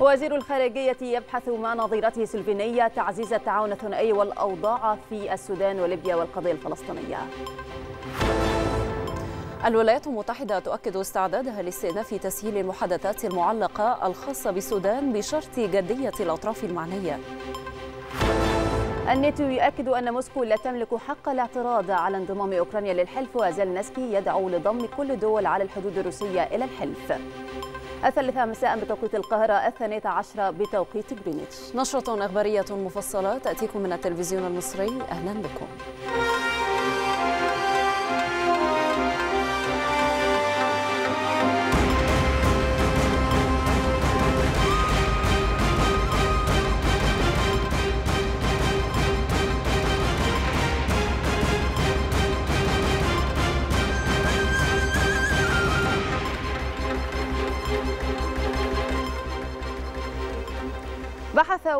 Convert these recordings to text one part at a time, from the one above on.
وزير الخارجية يبحث مع نظيرته سلفينية تعزيز التعاون الثنائي والأوضاع في السودان وليبيا والقضية الفلسطينية الولايات المتحدة تؤكد استعدادها لاستئناف تسهيل المحادثات المعلقة الخاصة بالسودان بشرط جدية الأطراف المعنية الناتو يؤكد أن موسكو لا تملك حق الاعتراض على انضمام أوكرانيا للحلف وزلنسكي يدعو لضم كل الدول على الحدود الروسية إلى الحلف الثالثة مساء بتوقيت القاهرة الثانية عشرة بتوقيت جرينتش نشرة أخبارية مفصلة تأتيكم من التلفزيون المصري أهلا بكم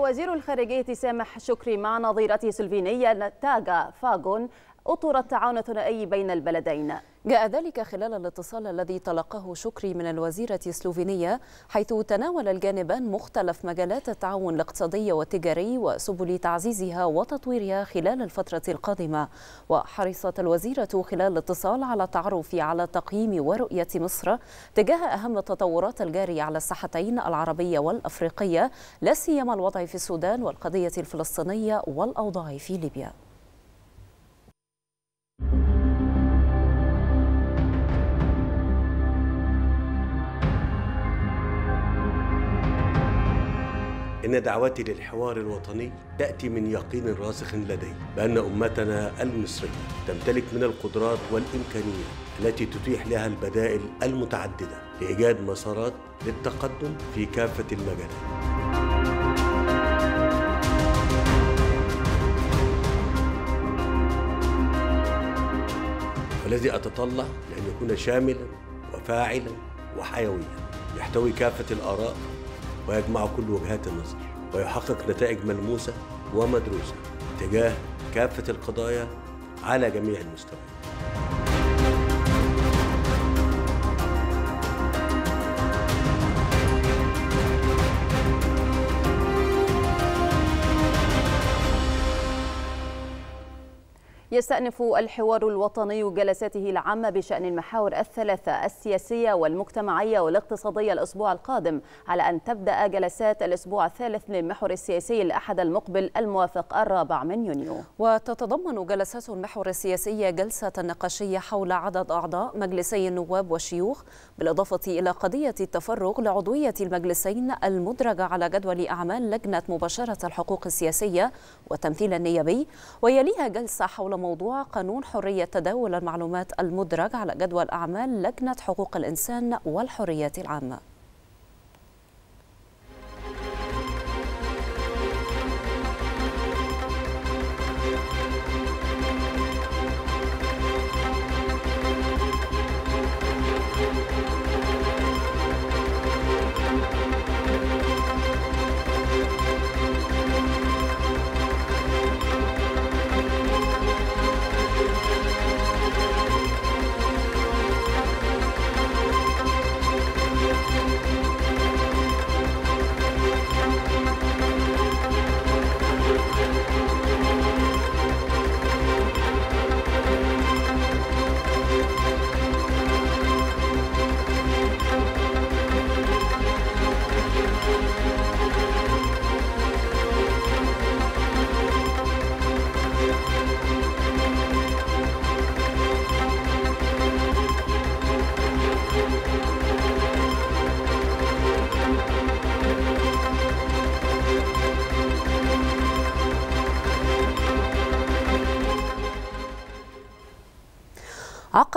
وزير الخارجية سامح شكري مع نظيرته سلفينيا تاغا فاغون أطر التعاون الثنائي بين البلدين جاء ذلك خلال الاتصال الذي تلقاه شكري من الوزيرة السلوفينية حيث تناول الجانبان مختلف مجالات التعاون الاقتصادي والتجاري وسبل تعزيزها وتطويرها خلال الفترة القادمة وحرصت الوزيرة خلال الاتصال على التعرف على تقييم ورؤية مصر تجاه أهم التطورات الجارية على الساحتين العربية والأفريقية لا سيما الوضع في السودان والقضية الفلسطينية والأوضاع في ليبيا إن دعوتي للحوار الوطني تأتي من يقين راسخ لدي بأن أمتنا المصرية تمتلك من القدرات والإمكانيات التي تتيح لها البدائل المتعددة لإيجاد مسارات للتقدم في كافة المجالات والذي أتطلع لأن يكون شاملا وفاعلا وحيويا يحتوي كافة الآراء ويجمع كل وجهات النظر ويحقق نتائج ملموسة ومدروسة تجاه كافة القضايا على جميع المستويات يستأنف الحوار الوطني جلساته العامة بشأن المحاور الثلاثة السياسية والمجتمعية والاقتصادية الأسبوع القادم على أن تبدأ جلسات الأسبوع الثالث للمحور السياسي الأحد المقبل الموافق الرابع من يونيو وتتضمن جلسات المحور السياسي جلسة نقاشية حول عدد أعضاء مجلسي النواب والشيوخ بالإضافة إلى قضية التفرغ لعضوية المجلسين المدرجة على جدول أعمال لجنة مباشرة الحقوق السياسية والتمثيل النيابي ويليها جلسة حول موضوع قانون حرية تداول المعلومات المدرج على جدول أعمال لجنة حقوق الإنسان والحريات العامة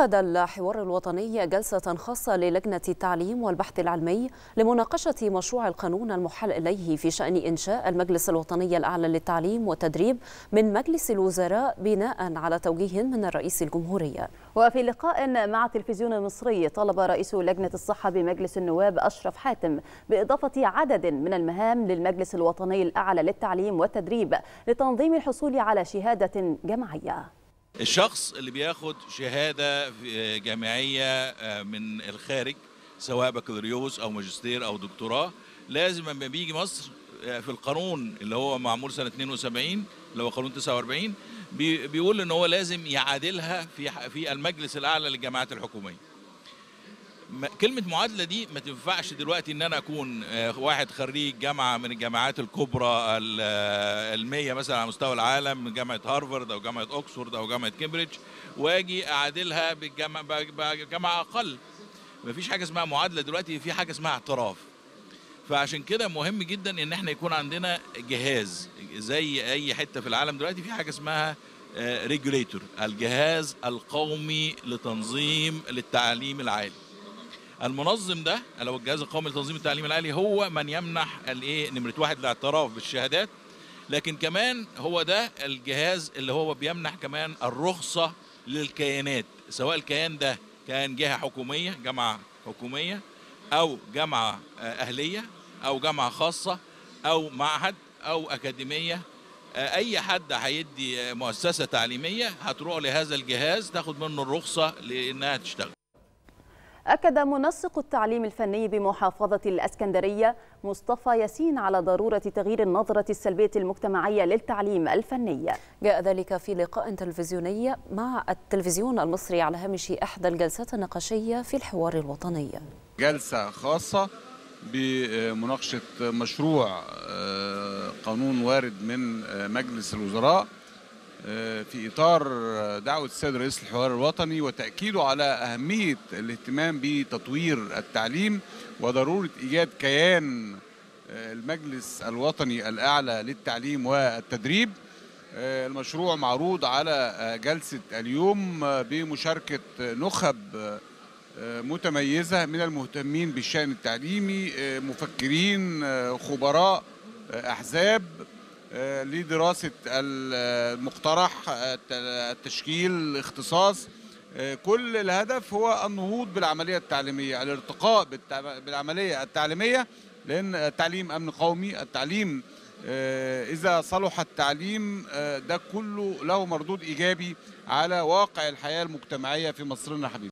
عقد الحوار الوطني جلسة خاصة للجنة التعليم والبحث العلمي لمناقشة مشروع القانون المحال إليه في شأن إنشاء المجلس الوطني الأعلى للتعليم والتدريب من مجلس الوزراء بناء على توجيه من الرئيس الجمهورية وفي لقاء مع تلفزيون مصري طلب رئيس لجنة الصحة بمجلس النواب أشرف حاتم بإضافة عدد من المهام للمجلس الوطني الأعلى للتعليم والتدريب لتنظيم الحصول على شهادة جماعية الشخص اللي بياخد شهاده جامعيه آه، من الخارج سواء بكالوريوس او ماجستير او دكتوراه لازم لما بيجي مصر آه، في القانون اللي هو معمول سنه 72 اللي هو قانون 49 بيقول ان هو لازم يعادلها في في المجلس الاعلى للجامعات الحكوميه كلمه معادله دي ما تنفعش دلوقتي ان انا اكون آه، واحد خريج جامعه من الجامعات الكبرى العلميه آه، مثلا على مستوى العالم من جامعه هارفارد او جامعه اوكسفورد او جامعه كامبريدج واجي اعادلها بجامعه بجامعه اقل ما فيش حاجه اسمها معادله دلوقتي في حاجه اسمها اعتراف فعشان كده مهم جدا ان احنا يكون عندنا جهاز زي اي حته في العالم دلوقتي في حاجه اسمها ريجوليتور آه، الجهاز القومي لتنظيم للتعليم العالي المنظم ده لو الجهاز القومي لتنظيم التعليم العالي هو من يمنح الايه نمره واحد الاعتراف بالشهادات لكن كمان هو ده الجهاز اللي هو بيمنح كمان الرخصه للكيانات سواء الكيان ده كان جهه حكوميه جامعه حكوميه او جامعه آه، اهليه او جامعه خاصه او معهد او اكاديميه آه، اي حد هيدي آه، مؤسسه تعليميه هتروح لهذا الجهاز تاخد منه الرخصه لانها تشتغل أكد منسق التعليم الفني بمحافظة الأسكندرية مصطفى ياسين على ضرورة تغيير النظرة السلبية المجتمعية للتعليم الفني جاء ذلك في لقاء تلفزيوني مع التلفزيون المصري على هامش إحدى الجلسات النقاشية في الحوار الوطني جلسة خاصة بمناقشة مشروع آه، قانون وارد من آه، مجلس الوزراء آه، في إطار دعوة السيد رئيس الحوار الوطني وتأكيده على أهمية الاهتمام بتطوير التعليم وضرورة إيجاد كيان آه، المجلس الوطني الأعلى للتعليم والتدريب آه، المشروع معروض على جلسة اليوم بمشاركة نخب متميزة من المهتمين بالشأن التعليمي مفكرين خبراء أحزاب آه، لدراسه المقترح آه، التشكيل الاختصاص آه، كل الهدف هو النهوض بالعمليه التعليميه الارتقاء بالعمليه التعليميه لان التعليم امن قومي التعليم اذا صلح التعليم ده كله له مردود ايجابي على واقع الحياه المجتمعيه في مصرنا الحبيب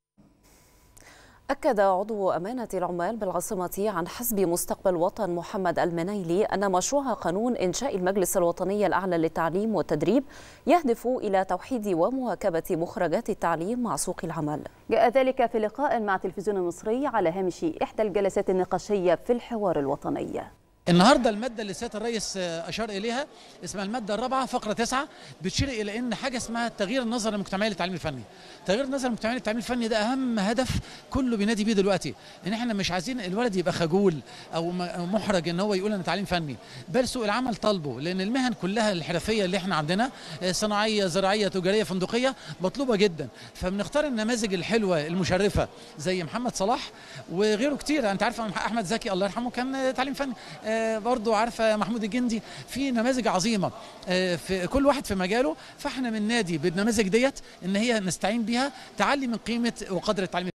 أكد عضو أمانة العمال بالعاصمة عن حزب مستقبل وطن محمد المنيلي أن مشروع قانون إنشاء المجلس الوطني الأعلى للتعليم والتدريب يهدف إلى توحيد ومواكبة مخرجات التعليم مع سوق العمل جاء ذلك في لقاء مع تلفزيون المصري على هامش إحدى الجلسات النقاشية في الحوار الوطني النهارده الماده اللي سياده الرئيس اشار اليها اسمها الماده الرابعه فقره تسعة بتشير الى ان حاجه اسمها تغيير النظره المجتمعيه للتعليم الفني. تغيير النظره المجتمعيه للتعليم الفني ده اهم هدف كله بينادي بيه دلوقتي ان احنا مش عايزين الولد يبقى خجول او محرج ان هو يقول انا تعليم فني بل سوق العمل طالبه لان المهن كلها الحرفيه اللي احنا عندنا آه، صناعيه زراعيه تجاريه فندقيه مطلوبه جدا فبنختار النماذج الحلوه المشرفه زي محمد صلاح وغيره كتير انت عارف احمد زكي الله يرحمه كان تعليم فني آه، برضو عارفه محمود الجندي في نماذج عظيمه آه، في كل واحد في مجاله فاحنا من نادي بالنماذج ديت ان هي نستعين بها تعلي من قيمه وقدر التعليم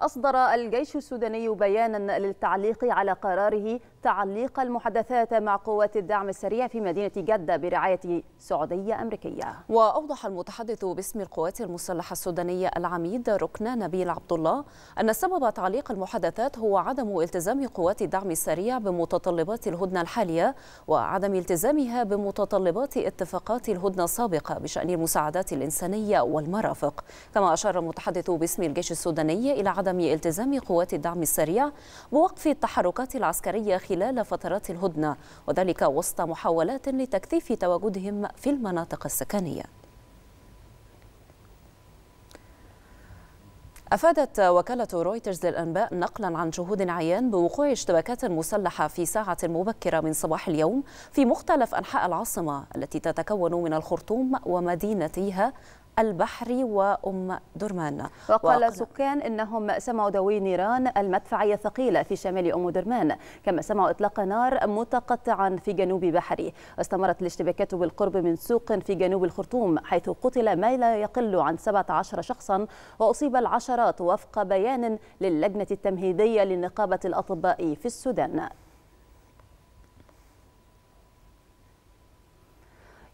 أصدر الجيش السوداني بيانا للتعليق على قراره تعليق المحادثات مع قوات الدعم السريع في مدينة جدة برعاية سعودية أمريكية وأوضح المتحدث باسم القوات المسلحة السودانية العميد ركن نبيل عبد الله أن سبب تعليق المحادثات هو عدم التزام قوات الدعم السريع بمتطلبات الهدنة الحالية وعدم التزامها بمتطلبات اتفاقات الهدنة السابقة بشأن المساعدات الإنسانية والمرافق كما أشار المتحدث باسم الجيش السوداني إلى عدم التزام قوات الدعم السريع بوقف التحركات العسكرية خلال خلال فترات الهدنة وذلك وسط محاولات لتكثيف تواجدهم في المناطق السكنية أفادت وكالة رويترز للأنباء نقلا عن شهود عيان بوقوع اشتباكات مسلحة في ساعة مبكرة من صباح اليوم في مختلف أنحاء العاصمة التي تتكون من الخرطوم ومدينتيها البحري وأم درمان وقال وقنا. سكان إنهم سمعوا دوي نيران المدفعية الثقيلة في شمال أم درمان كما سمعوا إطلاق نار متقطعا في جنوب بحري استمرت الاشتباكات بالقرب من سوق في جنوب الخرطوم حيث قتل ما لا يقل عن 17 شخصا وأصيب العشرات وفق بيان للجنة التمهيدية لنقابة الأطباء في السودان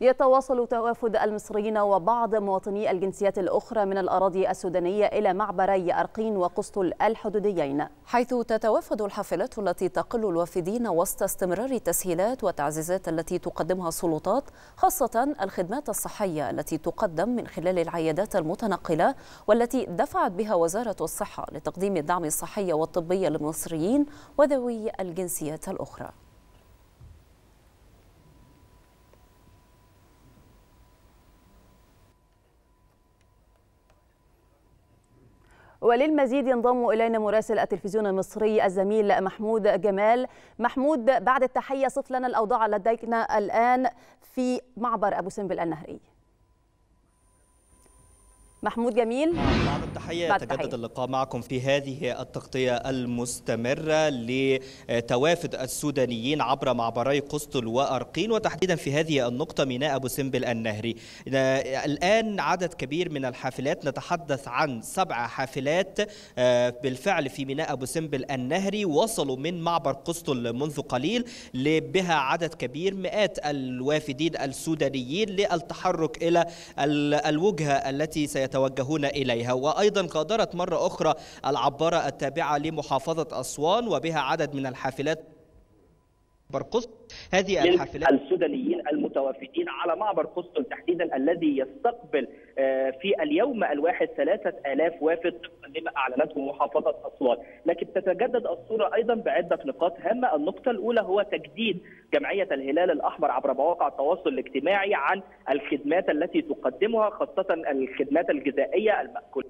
يتواصل توافد المصريين وبعض مواطني الجنسيات الأخرى من الأراضي السودانية إلى معبري أرقين وقسطل الحدوديين حيث تتوافد الحافلات التي تقل الوافدين وسط استمرار التسهيلات والتعزيزات التي تقدمها السلطات خاصة الخدمات الصحية التي تقدم من خلال العيادات المتنقلة والتي دفعت بها وزارة الصحة لتقديم الدعم الصحي والطبي للمصريين وذوي الجنسيات الأخرى وللمزيد ينضم إلينا مراسل التلفزيون المصري الزميل محمود جمال محمود بعد التحية صف لنا الأوضاع لدينا الآن في معبر أبو سمبل النهري محمود جميل تحيه تجدد اللقاء معكم في هذه التغطية المستمرة لتوافد السودانيين عبر معبري قسطل وأرقين وتحديدا في هذه النقطة ميناء أبو سمبل النهري الآن عدد كبير من الحافلات نتحدث عن سبع حافلات آه، بالفعل في ميناء أبو سمبل النهري وصلوا من معبر قسطل منذ قليل بها عدد كبير مئات الوافدين السودانيين للتحرك إلى الوجهة التي سيتوجهون إليها وأيضا أيضا غادرت مرة أخرى العبارة التابعة لمحافظة أسوان وبها عدد من الحافلات برقص هذه الحافلات السودانيين المتوافدين على معبر قسطل تحديدا الذي يستقبل آه، في اليوم الواحد 3000 وافد لما اعلنته محافظه اسوان، لكن تتجدد الصوره ايضا بعده نقاط هامه، النقطه الاولى هو تجديد جمعيه الهلال الاحمر عبر مواقع التواصل الاجتماعي عن الخدمات التي تقدمها خاصه الخدمات الغذائيه المأكولة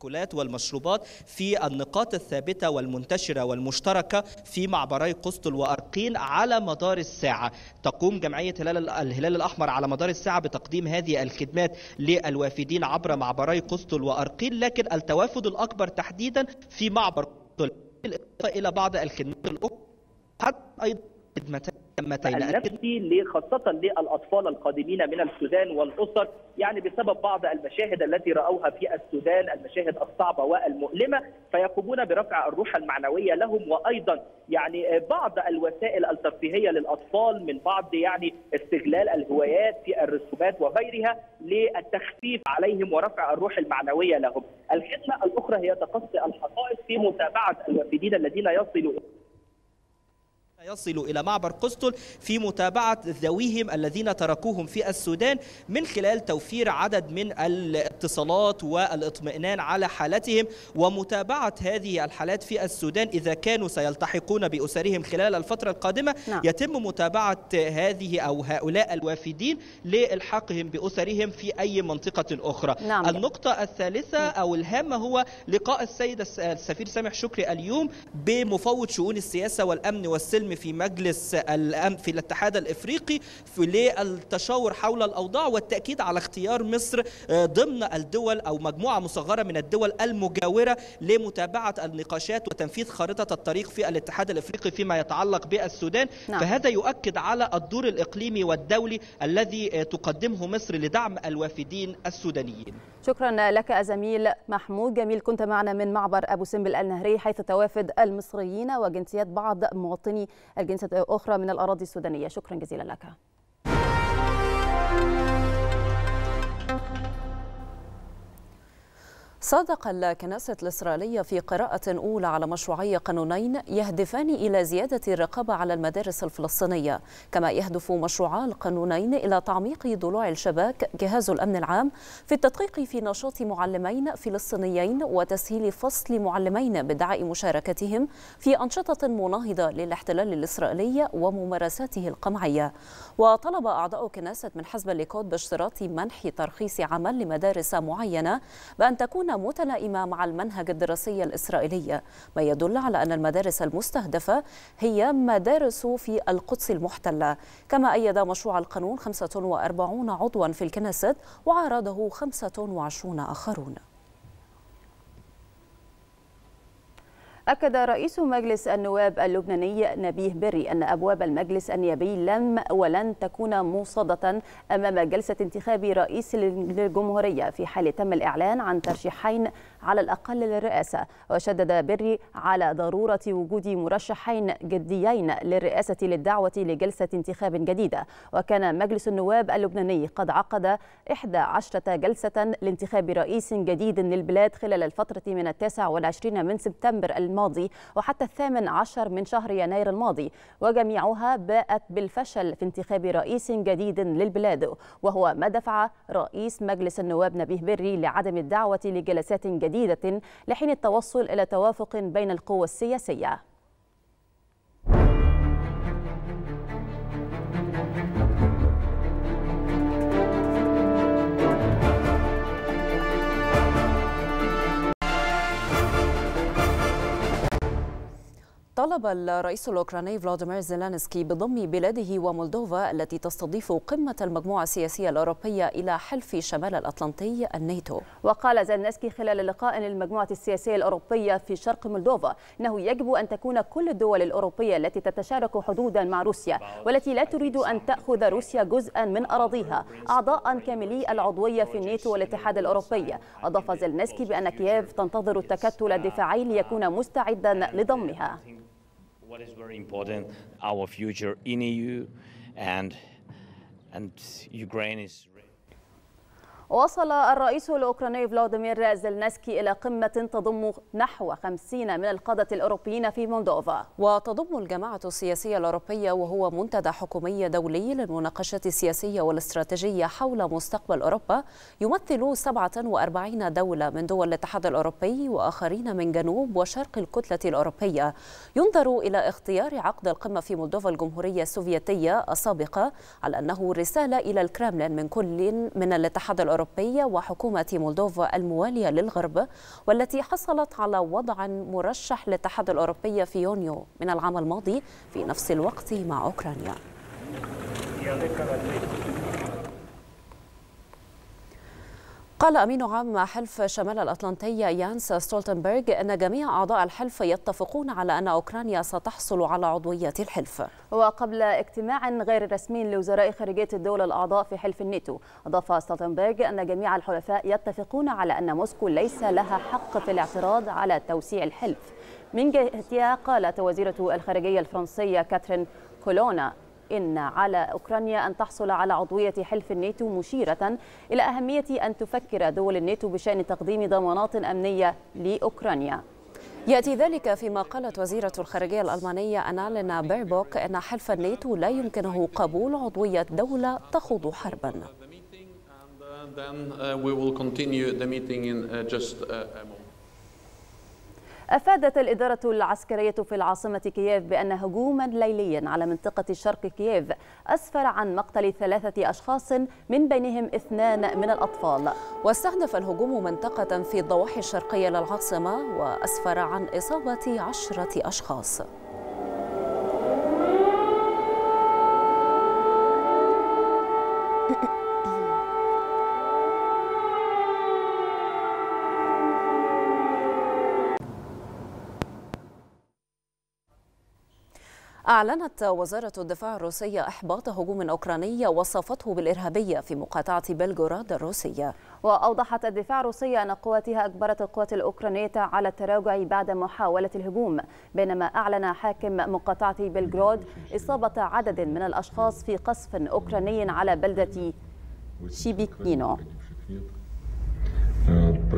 المأكولات والمشروبات في النقاط الثابتة والمنتشرة والمشتركة في معبري قسطل وأرقين على مدار الساعة تقوم جمعية هلال الهلال الأحمر على مدار الساعة بتقديم هذه الخدمات للوافدين عبر معبري قسطل وأرقين لكن التوافد الأكبر تحديدا في معبر قسطل بالإضافة إلى بعض الخدمات الأخرى حتى أيضا خدمتي التامتين النفسي خاصه للاطفال القادمين من السودان والاسر يعني بسبب بعض المشاهد التي راوها في السودان المشاهد الصعبه والمؤلمه فيقومون برفع الروح المعنويه لهم وايضا يعني بعض الوسائل الترفيهيه للاطفال من بعض يعني استغلال الهوايات في الرسومات وغيرها للتخفيف عليهم ورفع الروح المعنويه لهم. الخدمه الاخرى هي تقصي الحقائق في متابعه الوافدين الذين يصلوا يصل إلى معبر قسطل في متابعة ذويهم الذين تركوهم في السودان من خلال توفير عدد من الاتصالات والاطمئنان على حالتهم ومتابعة هذه الحالات في السودان إذا كانوا سيلتحقون بأسرهم خلال الفترة القادمة نعم. يتم متابعة هذه أو هؤلاء الوافدين لإلحاقهم بأسرهم في أي منطقة أخرى نعم. النقطة الثالثة نعم. أو الهامة هو لقاء السيد السفير سامح شكري اليوم بمفوض شؤون السياسة والأمن والسلم السلم في مجلس الأمن في الاتحاد الإفريقي في للتشاور حول الأوضاع والتأكيد على اختيار مصر آه، ضمن الدول أو مجموعة مصغرة من الدول المجاورة لمتابعة النقاشات وتنفيذ خارطة الطريق في الاتحاد الإفريقي فيما يتعلق بالسودان نعم. فهذا يؤكد على الدور الإقليمي والدولي الذي آه، تقدمه مصر لدعم الوافدين السودانيين شكرا لك زميل محمود جميل كنت معنا من معبر ابو سمبل النهري حيث توافد المصريين وجنسيات بعض مواطني الجنسيات الاخرى من الاراضي السودانيه شكرا جزيلا لك صادق الكنيسة الإسرائيلية في قراءة أولى على مشروعي قانونين يهدفان إلى زيادة الرقابة على المدارس الفلسطينية كما يهدف مشروعا القانونين إلى تعميق ضلوع الشباك جهاز الأمن العام في التدقيق في نشاط معلمين فلسطينيين وتسهيل فصل معلمين بدعاء مشاركتهم في أنشطة مناهضة للاحتلال الإسرائيلي وممارساته القمعية وطلب أعضاء كنيسة من حزب الليكود باشتراط منح ترخيص عمل لمدارس معينة بأن تكون متلائمة مع المنهج الدراسي الإسرائيلي ما يدل على أن المدارس المستهدفة هي مدارس في القدس المحتلة كما أيد مشروع القانون 45 عضوا في الكنيست وعارضه 25 آخرون أكد رئيس مجلس النواب اللبناني نبيه بري أن أبواب المجلس النيابي لم ولن تكون موصدة أمام جلسة انتخاب رئيس للجمهورية في حال تم الإعلان عن ترشيحين على الأقل للرئاسة وشدد بري على ضرورة وجود مرشحين جديين للرئاسة للدعوة لجلسة انتخاب جديدة وكان مجلس النواب اللبناني قد عقد 11 جلسة لانتخاب رئيس جديد للبلاد خلال الفترة من التاسع والعشرين من سبتمبر الماضي وحتى الثامن عشر من شهر يناير الماضي وجميعها باءت بالفشل في انتخاب رئيس جديد للبلاد وهو ما دفع رئيس مجلس النواب نبيه بري لعدم الدعوة لجلسات جديدة جديدة لحين التوصل إلى توافق بين القوى السياسية طلب الرئيس الأوكراني فلاديمير زيلانسكي بضم بلاده ومولدوفا التي تستضيف قمة المجموعة السياسية الأوروبية إلى حلف شمال الأطلنطي الناتو وقال زيلانسكي خلال لقاء للمجموعة السياسية الأوروبية في شرق مولدوفا أنه يجب أن تكون كل الدول الأوروبية التي تتشارك حدودا مع روسيا والتي لا تريد أن تأخذ روسيا جزءا من أراضيها أعضاء كاملي العضوية في الناتو والاتحاد الأوروبي أضاف زيلانسكي بأن كييف تنتظر التكتل الدفاعي ليكون مستعدا لضمها what is very important, our future in EU and and Ukraine is وصل الرئيس الأوكراني فلاديمير زيلنسكي إلى قمة تضم نحو 50 من القادة الأوروبيين في مولدوفا وتضم الجماعة السياسية الأوروبية وهو منتدى حكومي دولي للمناقشة السياسية والاستراتيجية حول مستقبل أوروبا يمثل 47 دولة من دول الاتحاد الأوروبي وآخرين من جنوب وشرق الكتلة الأوروبية ينظر إلى اختيار عقد القمة في مولدوفا الجمهورية السوفيتية السابقة على أنه رسالة إلى الكرملين من كل من الاتحاد الأوروبي الأوروبية وحكومة مولدوفا الموالية للغرب والتي حصلت على وضع مرشح للاتحاد الأوروبي في يونيو من العام الماضي في نفس الوقت مع أوكرانيا قال أمين عام حلف شمال الأطلنطي يانس ستولتنبرغ أن جميع أعضاء الحلف يتفقون على أن أوكرانيا ستحصل على عضوية الحلف وقبل اجتماع غير رسمي لوزراء خارجية الدول الأعضاء في حلف الناتو أضاف ستولتنبرغ أن جميع الحلفاء يتفقون على أن موسكو ليس لها حق في الاعتراض على توسيع الحلف من جهتها قالت وزيرة الخارجية الفرنسية كاترين كولونا إن على أوكرانيا أن تحصل على عضوية حلف الناتو مشيرة إلى أهمية أن تفكر دول الناتو بشأن تقديم ضمانات أمنية لأوكرانيا يأتي ذلك فيما قالت وزيرة الخارجية الألمانية أنالينا بيربوك أن حلف الناتو لا يمكنه قبول عضوية دولة تخوض حربا. أفادت الإدارة العسكرية في العاصمة كييف بأن هجوما ليليا على منطقة شرق كييف أسفر عن مقتل ثلاثة أشخاص من بينهم اثنان من الأطفال واستهدف الهجوم منطقة في الضواحي الشرقية للعاصمة وأسفر عن إصابة عشرة أشخاص أعلنت وزارة الدفاع الروسية إحباط هجوم أوكراني وصفته بالإرهابية في مقاطعة بلغوراد الروسية وأوضحت الدفاع الروسية أن قواتها أجبرت القوات الأوكرانية على التراجع بعد محاولة الهجوم بينما أعلن حاكم مقاطعة بلغراد إصابة عدد من الأشخاص في قصف أوكراني على بلدة شيبيكينو э,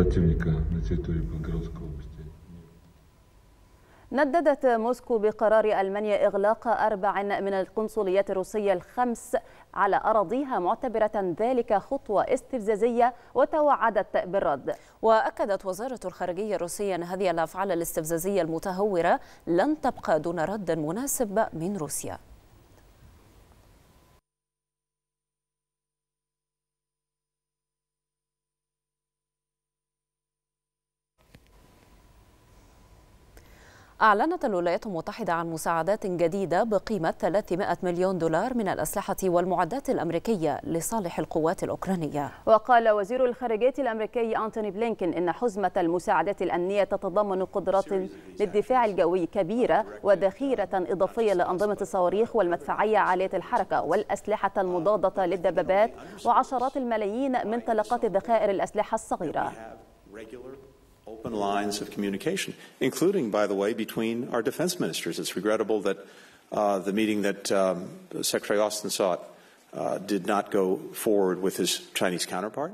نددت موسكو بقرار ألمانيا إغلاق أربع من القنصليات الروسية الخمس على أراضيها معتبرة ذلك خطوة استفزازية وتوعدت بالرد وأكدت وزارة الخارجية الروسية أن هذه الأفعال الاستفزازية المتهورة لن تبقى دون رد مناسب من روسيا أعلنت الولايات المتحدة عن مساعدات جديدة بقيمة 300 مليون دولار من الأسلحة والمعدات الأمريكية لصالح القوات الأوكرانية وقال وزير الخارجية الأمريكي أنتوني بلينكن إن حزمة المساعدات الأمنية تتضمن قدرات للدفاع الجوي كبيرة وذخيرة إضافية لأنظمة الصواريخ والمدفعية عالية الحركة والأسلحة المضادة للدبابات وعشرات الملايين من طلقات ذخائر الأسلحة الصغيرة open lines of communication, including, by the way, between our defense ministers. It's regrettable that uh, the meeting that um, Secretary Austin sought uh, did not go forward with his Chinese counterpart.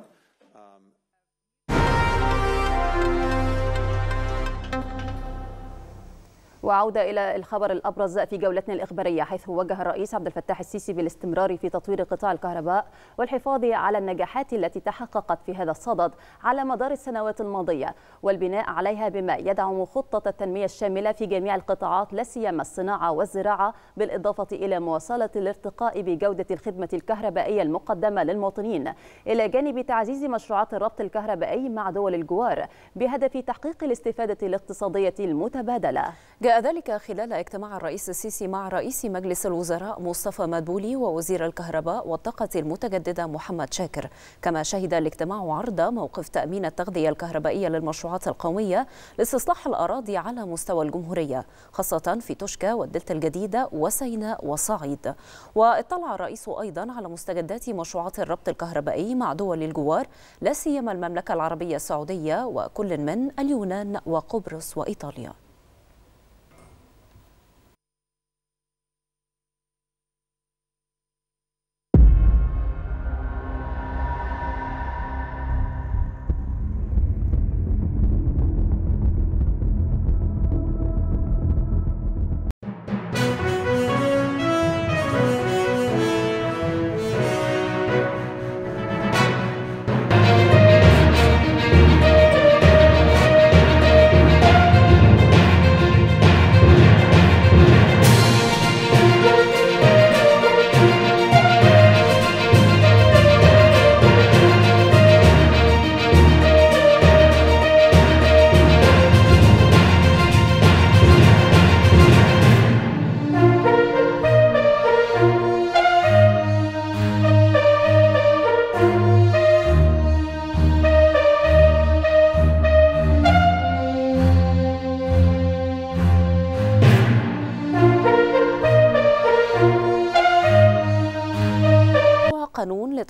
وعودة إلى الخبر الأبرز في جولتنا الإخبارية حيث وجه الرئيس عبد الفتاح السيسي بالاستمرار في تطوير قطاع الكهرباء والحفاظ على النجاحات التي تحققت في هذا الصدد على مدار السنوات الماضية والبناء عليها بما يدعم خطة التنمية الشاملة في جميع القطاعات لا سيما الصناعة والزراعة بالإضافة إلى مواصلة الارتقاء بجودة الخدمة الكهربائية المقدمة للمواطنين إلى جانب تعزيز مشروعات الربط الكهربائي مع دول الجوار بهدف تحقيق الاستفادة الاقتصادية المتبادلة جاء ذلك خلال اجتماع الرئيس السيسي مع رئيس مجلس الوزراء مصطفى مدبولي ووزير الكهرباء والطاقة المتجددة محمد شاكر كما شهد الاجتماع عرض موقف تأمين التغذية الكهربائية للمشروعات القومية لاستصلاح الأراضي على مستوى الجمهورية خاصة في توشكا والدلتا الجديدة وسيناء وصعيد واطلع الرئيس أيضا على مستجدات مشروعات الربط الكهربائي مع دول الجوار لا سيما المملكة العربية السعودية وكل من اليونان وقبرص وإيطاليا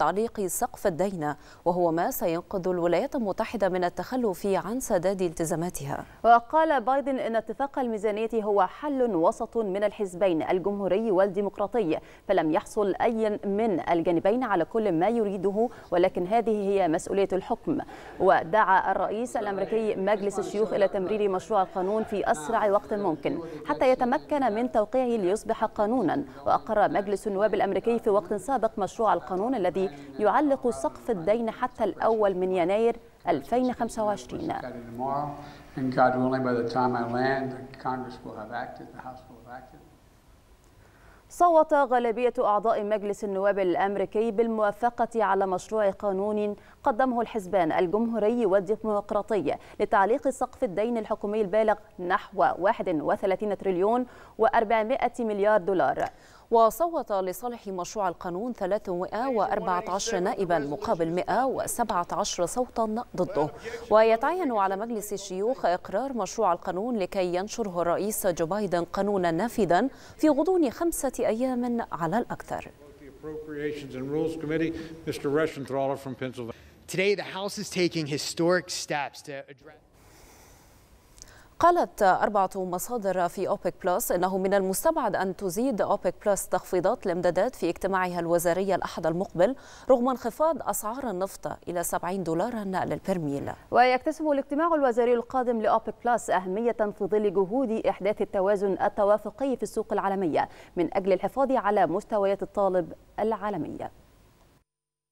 تعليق سقف الدين وهو ما سينقذ الولايات المتحدة من التخلف عن سداد التزاماتها وقال بايدن أن اتفاق الميزانية هو حل وسط من الحزبين الجمهوري والديمقراطي فلم يحصل أي من الجانبين على كل ما يريده ولكن هذه هي مسؤولية الحكم ودعا الرئيس الأمريكي مجلس الشيوخ إلى تمرير مشروع القانون في أسرع وقت ممكن حتى يتمكن من توقيعه ليصبح قانونا وأقر مجلس النواب الأمريكي في وقت سابق مشروع القانون الذي يعلق سقف الدين حتى الأول من يناير 2025 صوت غالبية أعضاء مجلس النواب الأمريكي بالموافقة على مشروع قانون قدمه الحزبان الجمهوري والديمقراطي لتعليق سقف الدين الحكومي البالغ نحو 31 تريليون و400 مليار دولار وصوت لصالح مشروع القانون 314 نائبا مقابل 117 صوتا ضده ويتعين على مجلس الشيوخ إقرار مشروع القانون لكي ينشره الرئيس جو بايدن قانونا نافذا في غضون خمسة أيام على الأكثر Today, the House is taking historic steps to address. قالت أربعة مصادر في أوبك بلس أنه من المستبعد أن تزيد أوبك بلس تخفيضات الإمدادات في اجتماعها الوزاري الأحد المقبل رغم انخفاض أسعار النفط إلى 70 دولارا للبرميل ويكتسب الاجتماع الوزاري القادم لأوبك بلس أهمية في ظل جهود إحداث التوازن التوافقي في السوق العالمية من أجل الحفاظ على مستويات الطالب العالمية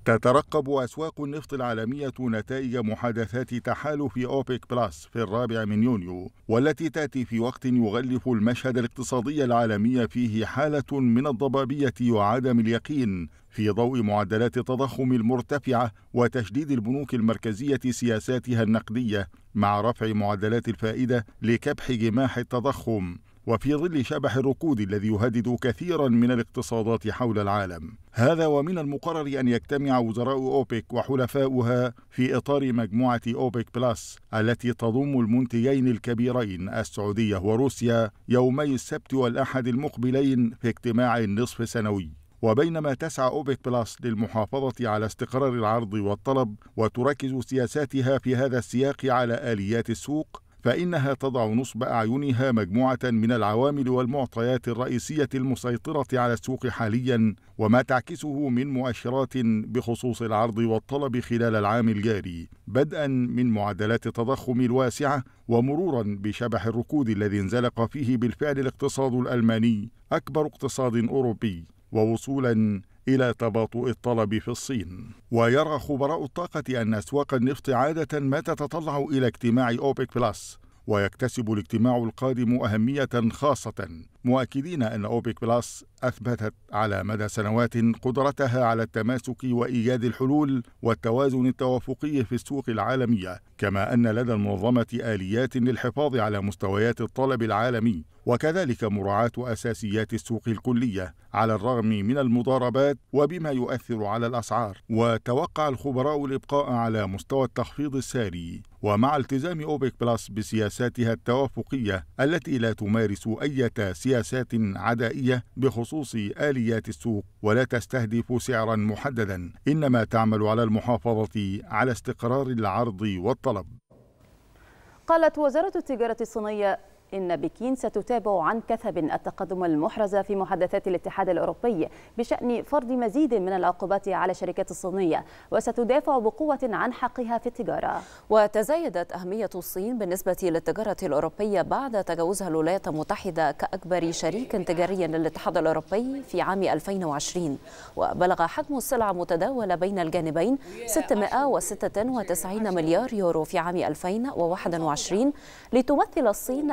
تترقب أسواق النفط العالمية نتائج محادثات تحالف أوبيك بلاس في الرابع من يونيو والتي تأتي في وقت يغلف المشهد الاقتصادي العالمي فيه حالة من الضبابية وعدم اليقين في ضوء معدلات التضخم المرتفعة وتشديد البنوك المركزية سياساتها النقدية مع رفع معدلات الفائدة لكبح جماح التضخم وفي ظل شبح الركود الذي يهدد كثيرا من الاقتصادات حول العالم هذا ومن المقرر أن يجتمع وزراء أوبك وحلفاؤها في إطار مجموعة أوبك بلس التي تضم المنتجين الكبيرين السعودية وروسيا يومي السبت والأحد المقبلين في اجتماع نصف سنوي وبينما تسعى أوبك بلس للمحافظة على استقرار العرض والطلب وتركز سياساتها في هذا السياق على آليات السوق فإنها تضع نصب أعينها مجموعة من العوامل والمعطيات الرئيسية المسيطرة على السوق حاليا وما تعكسه من مؤشرات بخصوص العرض والطلب خلال العام الجاري بدءا من معدلات التضخم الواسعة ومرورا بشبح الركود الذي انزلق فيه بالفعل الاقتصاد الألماني أكبر اقتصاد أوروبي ووصولا إلى تباطؤ الطلب في الصين ويرى خبراء الطاقة أن أسواق النفط عادة ما تتطلع إلى اجتماع أوبك بلس ويكتسب الاجتماع القادم أهمية خاصة مؤكدين أن أوبك بلس أثبتت على مدى سنوات قدرتها على التماسك وإيجاد الحلول والتوازن التوافقي في السوق العالمية كما أن لدى المنظمة آليات للحفاظ على مستويات الطلب العالمي وكذلك مراعاة أساسيات السوق الكلية على الرغم من المضاربات وبما يؤثر على الأسعار وتوقع الخبراء الإبقاء على مستوى التخفيض الساري ومع التزام أوبك بلس بسياساتها التوافقية التي لا تمارس أي سياسات عدائية بخصوص آليات السوق ولا تستهدف سعرا محددا إنما تعمل على المحافظة على استقرار العرض والطلب قالت وزارة التجارة الصينية إن بكين ستتابع عن كثب التقدم المحرز في محادثات الاتحاد الأوروبي بشأن فرض مزيد من العقوبات على الشركات الصينية وستدافع بقوة عن حقها في التجارة وتزايدت أهمية الصين بالنسبة للتجارة الأوروبية بعد تجاوزها الولايات المتحدة كأكبر شريك تجاري للاتحاد الأوروبي في عام 2020 وبلغ حجم السلع المتداولة بين الجانبين 696 مليار يورو في عام 2021 لتمثل الصين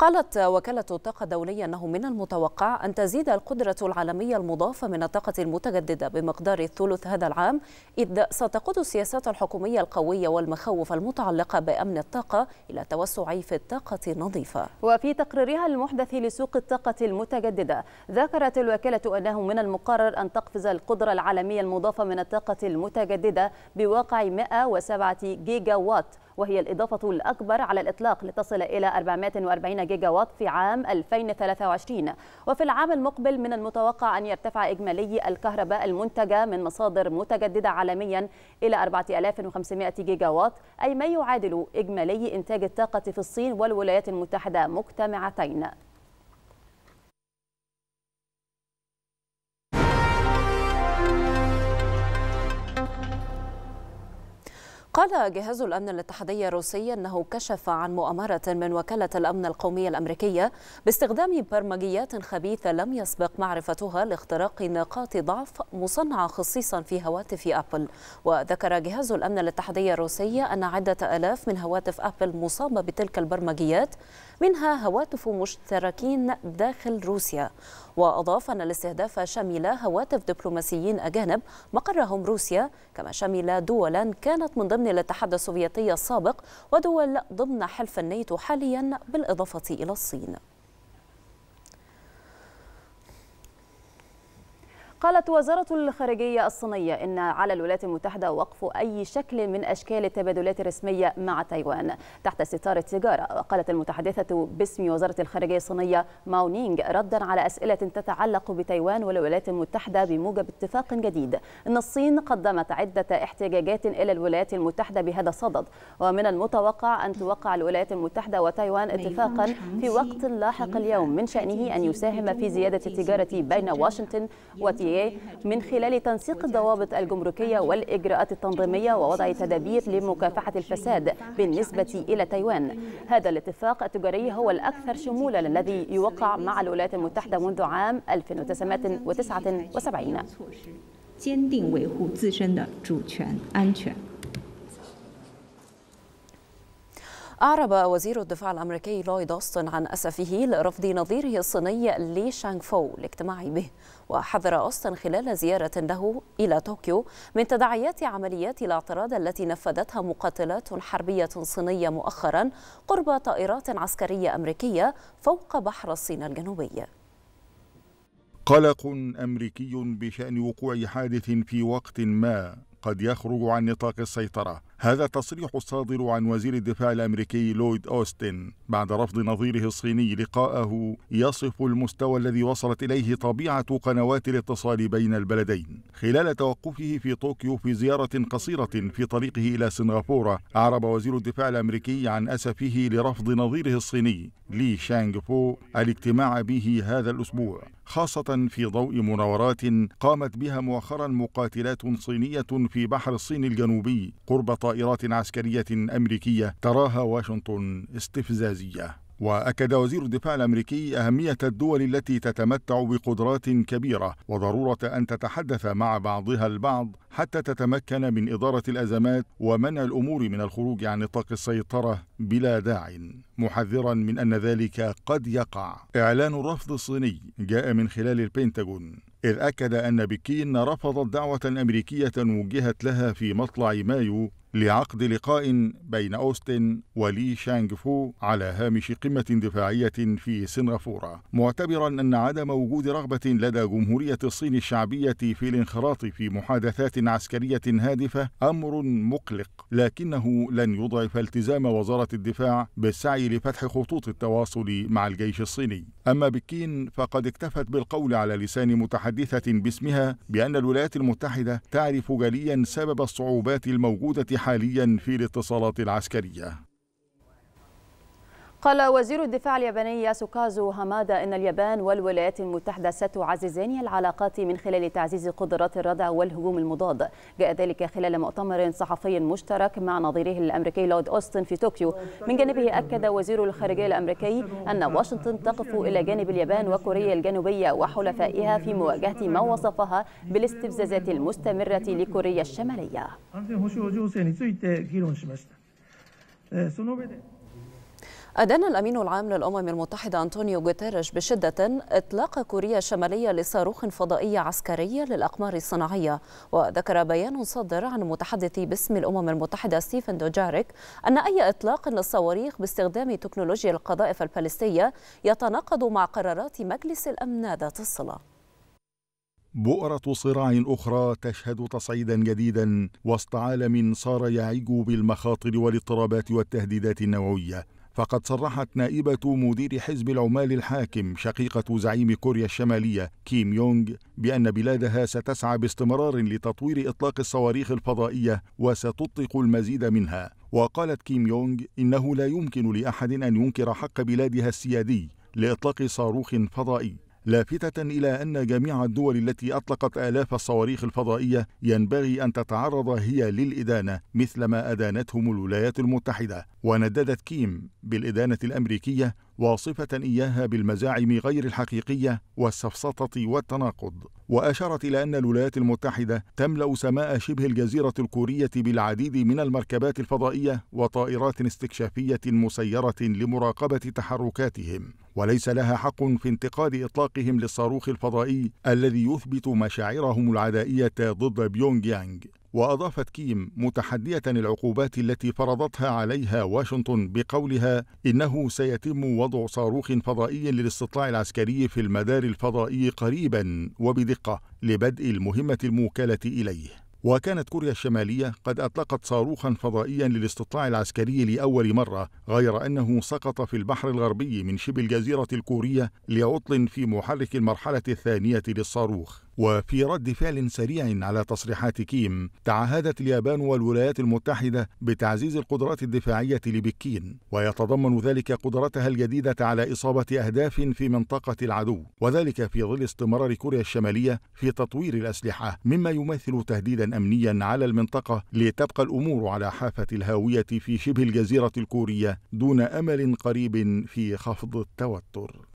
قالت وكالة الطاقة الدولية أنه من المتوقع أن تزيد القدرة العالمية المضافة من الطاقة المتجددة بمقدار الثلث هذا العام إذ ستقود السياسات الحكومية القوية والمخاوف المتعلقة بأمن الطاقة إلى التوسع في الطاقة النظيفة وفي تقريرها المحدث لسوق الطاقة المتجددة ذكرت الوكالة أنه من المقرر أن تقفز القدرة العالمية المضافة من الطاقة المتجددة بواقع 107 جيجا وات وهي الإضافة الأكبر على الإطلاق لتصل إلى 440 جيجا جيجا وات في عام 2023 وفي العام المقبل من المتوقع أن يرتفع إجمالي الكهرباء المنتجة من مصادر متجددة عالميا إلى 4500 جيجا وات أي ما يعادل إجمالي إنتاج الطاقة في الصين والولايات المتحدة مجتمعتين قال جهاز الأمن الاتحادي الروسي أنه كشف عن مؤامرة من وكالة الأمن القومية الأمريكية باستخدام برمجيات خبيثة لم يسبق معرفتها لاختراق نقاط ضعف مصنعة خصيصا في هواتف أبل وذكر جهاز الأمن الاتحادي الروسي أن عدة ألاف من هواتف أبل مصابة بتلك البرمجيات منها هواتف مشتركين داخل روسيا وأضاف أن الاستهداف شمل هواتف دبلوماسيين أجانب مقرهم روسيا كما شمل دولا كانت من ضمن الاتحاد السوفيتي السابق ودول ضمن حلف الناتو حاليا بالإضافة إلى الصين قالت وزارة الخارجية الصينية إن على الولايات المتحدة وقف أي شكل من أشكال التبادلات الرسمية مع تايوان تحت ستار التجارة وقالت المتحدثة باسم وزارة الخارجية الصينية ماونينغ ردا على أسئلة تتعلق بتايوان والولايات المتحدة بموجب اتفاق جديد إن الصين قدمت عدة احتجاجات إلى الولايات المتحدة بهذا الصدد ومن المتوقع أن توقع الولايات المتحدة وتايوان اتفاقا في وقت لاحق اليوم من شأنه أن يساهم في زيادة التجارة بين واشنطن وتي الجمهورية من خلال تنسيق الضوابط الجمركية والإجراءات التنظيمية ووضع تدابير لمكافحة الفساد بالنسبة إلى تايوان هذا الاتفاق التجاري هو الأكثر شمولا الذي يوقع مع الولايات المتحدة منذ عام 1979坚定维护自身的主权安全。أعرب وزير الدفاع الأمريكي لويد أوستن عن أسفه لرفض نظيره الصيني لي شانغ فو الاجتماع به وحذر أوستن خلال زيارة له إلى طوكيو من تداعيات عمليات الاعتراض التي نفذتها مقاتلات حربية صينية مؤخرا قرب طائرات عسكرية أمريكية فوق بحر الصين الجنوبي قلق أمريكي بشأن وقوع حادث في وقت ما قد يخرج عن نطاق السيطرة هذا تصريح الصادر عن وزير الدفاع الامريكي لويد اوستن بعد رفض نظيره الصيني لقاءه يصف المستوى الذي وصلت اليه طبيعه قنوات الاتصال بين البلدين. خلال توقفه في طوكيو في زياره قصيره في طريقه الى سنغافوره، اعرب وزير الدفاع الامريكي عن اسفه لرفض نظيره الصيني لي شانغ فو الاجتماع به هذا الاسبوع. خاصة في ضوء مناورات قامت بها مؤخرا مقاتلات صينية في بحر الصين الجنوبي قرب طائرات عسكرية أمريكية تراها واشنطن استفزازية واكد وزير الدفاع الامريكي اهميه الدول التي تتمتع بقدرات كبيره وضروره ان تتحدث مع بعضها البعض حتى تتمكن من اداره الازمات ومنع الامور من الخروج عن نطاق السيطره بلا داع محذرا من ان ذلك قد يقع اعلان الرفض الصيني جاء من خلال البنتاغون إذ أكد أن بكين رفضت دعوة أمريكية وجهت لها في مطلع مايو لعقد لقاء بين أوستن ولي شانغ فو على هامش قمة دفاعية في سنغافورة معتبرا أن عدم وجود رغبة لدى جمهورية الصين الشعبية في الانخراط في محادثات عسكرية هادفة أمر مقلق لكنه لن يضعف التزام وزارة الدفاع بالسعي لفتح خطوط التواصل مع الجيش الصيني أما بكين فقد اكتفت بالقول على لسان متحدث متحدثة باسمها بأن الولايات المتحدة تعرف جليا سبب الصعوبات الموجودة حاليا في الاتصالات العسكرية قال وزير الدفاع الياباني ياسوكازو هامادا ان اليابان والولايات المتحده ستعززان العلاقات من خلال تعزيز قدرات الردع والهجوم المضاد جاء ذلك خلال مؤتمر صحفي مشترك مع نظيره الامريكي لورد اوستن في طوكيو من جانبه اكد وزير الخارجيه الامريكي ان واشنطن تقف الى جانب اليابان وكوريا الجنوبيه وحلفائها في مواجهه ما وصفها بالاستفزازات المستمره لكوريا الشماليه أدان الأمين العام للأمم المتحدة أنطونيو غوتيريش بشدة إطلاق كوريا الشمالية لصاروخ فضائي عسكري للأقمار الصناعية وذكر بيان صادر عن المتحدث باسم الأمم المتحدة ستيفن دوجاريك أن أي إطلاق للصواريخ باستخدام تكنولوجيا القذائف الباليستية يتناقض مع قرارات مجلس الأمن ذات الصلة بؤرة صراع أخرى تشهد تصعيدا جديدا وسط عالم صار يعيج بالمخاطر والاضطرابات والتهديدات النووية فقد صرحت نائبة مدير حزب العمال الحاكم شقيقة زعيم كوريا الشمالية كيم يونغ بأن بلادها ستسعى باستمرار لتطوير إطلاق الصواريخ الفضائية وستطلق المزيد منها وقالت كيم يونغ إنه لا يمكن لأحد أن ينكر حق بلادها السيادي لإطلاق صاروخ فضائي لافتة إلى أن جميع الدول التي أطلقت آلاف الصواريخ الفضائية ينبغي أن تتعرض هي للإدانة مثلما أدانتهم الولايات المتحدة ونددت كيم بالإدانة الأمريكية واصفة إياها بالمزاعم غير الحقيقية والسفسطة والتناقض وأشارت إلى أن الولايات المتحدة تملأ سماء شبه الجزيرة الكورية بالعديد من المركبات الفضائية وطائرات استكشافية مسيرة لمراقبة تحركاتهم وليس لها حق في انتقاد إطلاقهم للصاروخ الفضائي الذي يثبت مشاعرهم العدائية ضد بيونغ يانغ وأضافت كيم متحدية العقوبات التي فرضتها عليها واشنطن بقولها إنه سيتم وضع صاروخ فضائي للاستطلاع العسكري في المدار الفضائي قريبا وبدقة لبدء المهمة الموكلة إليه وكانت كوريا الشمالية قد أطلقت صاروخا فضائيا للاستطلاع العسكري لأول مرة غير أنه سقط في البحر الغربي من شبه الجزيرة الكورية لعطل في محرك المرحلة الثانية للصاروخ وفي رد فعل سريع على تصريحات كيم تعهدت اليابان والولايات المتحدة بتعزيز القدرات الدفاعية لبكين ويتضمن ذلك قدرتها الجديدة على إصابة أهداف في منطقة العدو وذلك في ظل استمرار كوريا الشمالية في تطوير الأسلحة مما يمثل تهديدا أمنيا على المنطقة لتبقى الأمور على حافة الهاوية في شبه الجزيرة الكورية دون أمل قريب في خفض التوتر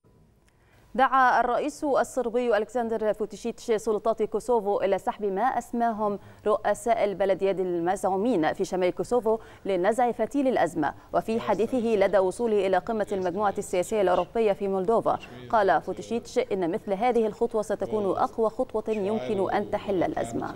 دعا الرئيس الصربي ألكسندر فوتشيتش سلطات كوسوفو إلى سحب ما أسماهم رؤساء البلديات المزعومين في شمال كوسوفو لنزع فتيل الأزمة وفي حديثه لدى وصوله إلى قمة المجموعة السياسية الأوروبية في مولدوفا قال فوتشيتش إن مثل هذه الخطوة ستكون أقوى خطوة يمكن أن تحل الأزمة.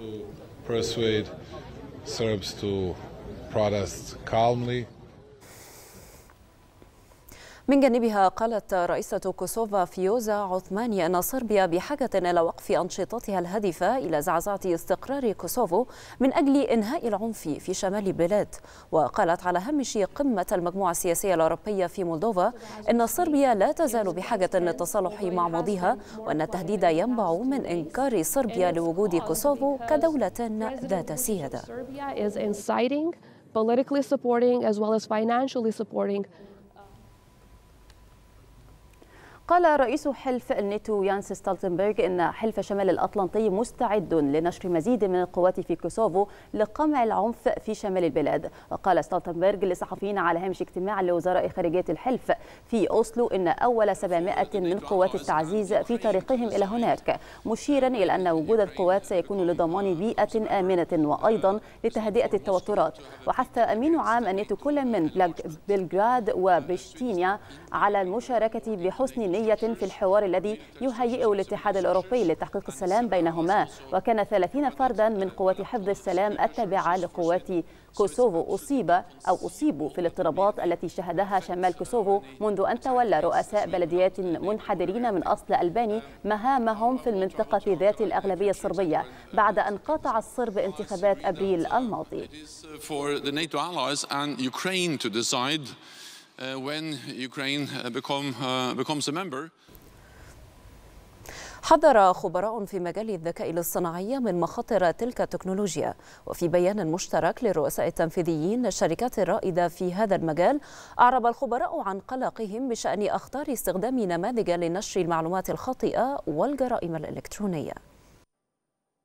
من جانبها قالت رئيسة كوسوفا فيوزا عثماني أن صربيا بحاجة إلى وقف أنشطتها الهادفة إلى زعزعة استقرار كوسوفو من أجل إنهاء العنف في شمال البلاد وقالت على هامش قمة المجموعة السياسية الأوروبية في مولدوفا أن صربيا لا تزال بحاجة للتصالح مع ماضيها وأن التهديد ينبع من إنكار صربيا لوجود كوسوفو كدولة ذات سيادة. قال رئيس حلف الناتو يانس ستالتنبرغ ان حلف شمال الاطلنطي مستعد لنشر مزيد من القوات في كوسوفو لقمع العنف في شمال البلاد وقال ستالتنبرغ لصحفيين على هامش اجتماع لوزراء خارجيه الحلف في اوسلو ان اول 700 من قوات التعزيز في طريقهم الى هناك مشيرا الى ان وجود القوات سيكون لضمان بيئه امنه وايضا لتهدئه التوترات وحث امين عام الناتو كل من بلغراد وبريشتينيا على المشاركه بحسن ميزانية في الحوار الذي يهيئه الاتحاد الأوروبي لتحقيق السلام بينهما وكان 30 فردا من قوات حفظ السلام التابعة لقوات كوسوفو أصيب أو أصيبوا في الاضطرابات التي شهدها شمال كوسوفو منذ أن تولى رؤساء بلديات منحدرين من أصل ألباني مهامهم في المنطقة ذات الأغلبية الصربية بعد أن قاطع الصرب انتخابات أبريل الماضي. Uh, when Ukraine uh, become, uh, becomes a member. حذر خبراء في مجال الذكاء الاصطناعي من مخاطر تلك التكنولوجيا وفي بيان مشترك للرؤساء التنفيذيين للشركات الرائدة في هذا المجال أعرب الخبراء عن قلقهم بشأن أخطار استخدام نماذج لنشر المعلومات الخاطئة والجرائم الإلكترونية